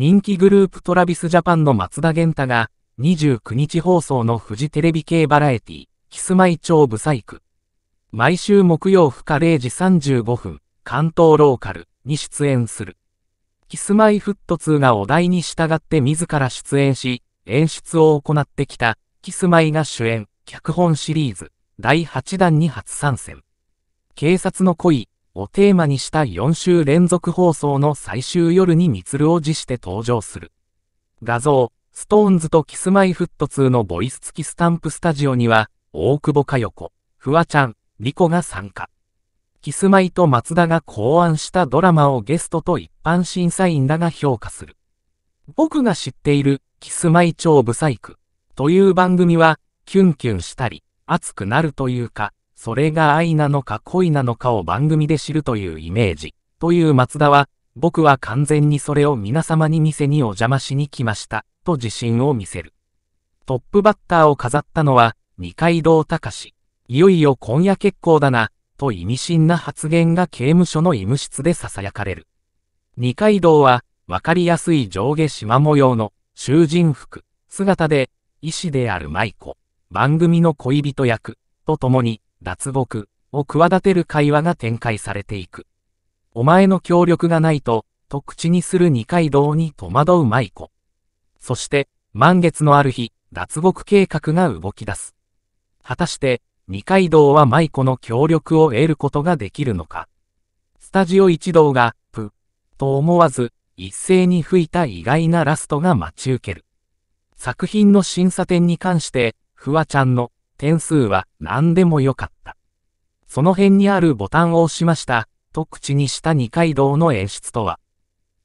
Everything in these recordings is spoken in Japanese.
人気グループトラビスジャパンの松田元太が、29日放送のフジテレビ系バラエティ、キスマイ超ブサイク。毎週木曜深0時35分、関東ローカルに出演する。キスマイフット2がお題に従って自ら出演し、演出を行ってきた、キスマイが主演、脚本シリーズ、第8弾に初参戦。警察の恋をテーマにした4週連続放送の最終夜にミツルを辞して登場する。画像、ストーンズとキスマイフット2のボイス付きスタンプスタジオには、大久保佳代子、フワちゃん、リコが参加。キスマイと松田が考案したドラマをゲストと一般審査員らが評価する。僕が知っている、キスマイ超ブサイクという番組は、キュンキュンしたり、熱くなるというか、それが愛なのか恋なのかを番組で知るというイメージ。という松田は、僕は完全にそれを皆様に店にお邪魔しに来ました、と自信を見せる。トップバッターを飾ったのは、二階堂隆。いよいよ今夜結構だな、と意味深な発言が刑務所の医務室で囁かれる。二階堂は、わかりやすい上下縞模様の囚人服、姿で、医師である舞子、番組の恋人役、と共に、脱獄を企てる会話が展開されていく。お前の協力がないと、と口にする二階堂に戸惑う舞子。そして、満月のある日、脱獄計画が動き出す。果たして、二階堂は舞子の協力を得ることができるのか。スタジオ一同が、ぷ、と思わず、一斉に吹いた意外なラストが待ち受ける。作品の審査点に関して、フワちゃんの点数は何でもよかった。その辺にあるボタンを押しました、と口にした二階堂の演出とは。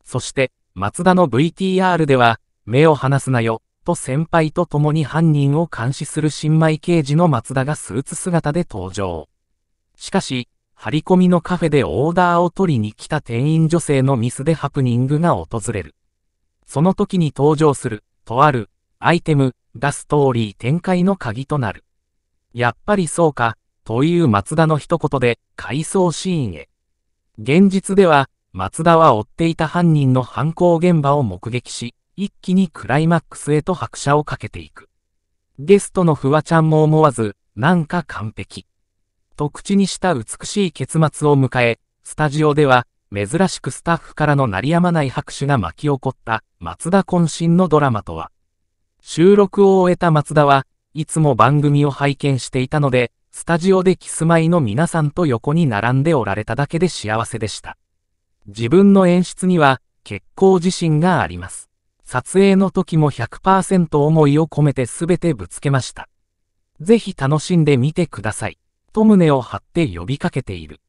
そして、松田の VTR では、目を離すなよ、と先輩と共に犯人を監視する新米刑事の松田がスーツ姿で登場。しかし、張り込みのカフェでオーダーを取りに来た店員女性のミスでハプニングが訪れる。その時に登場する、とある、アイテムがストーリー展開の鍵となる。やっぱりそうか、という松田の一言で、回想シーンへ。現実では、松田は追っていた犯人の犯行現場を目撃し、一気にクライマックスへと拍車をかけていく。ゲストのフワちゃんも思わず、なんか完璧。と口にした美しい結末を迎え、スタジオでは、珍しくスタッフからの鳴りやまない拍手が巻き起こった松田渾身のドラマとは。収録を終えた松田は、いつも番組を拝見していたので、スタジオでキスマイの皆さんと横に並んでおられただけで幸せでした。自分の演出には結構自信があります。撮影の時も100%思いを込めて全てぶつけました。ぜひ楽しんでみてください。と胸を張って呼びかけている。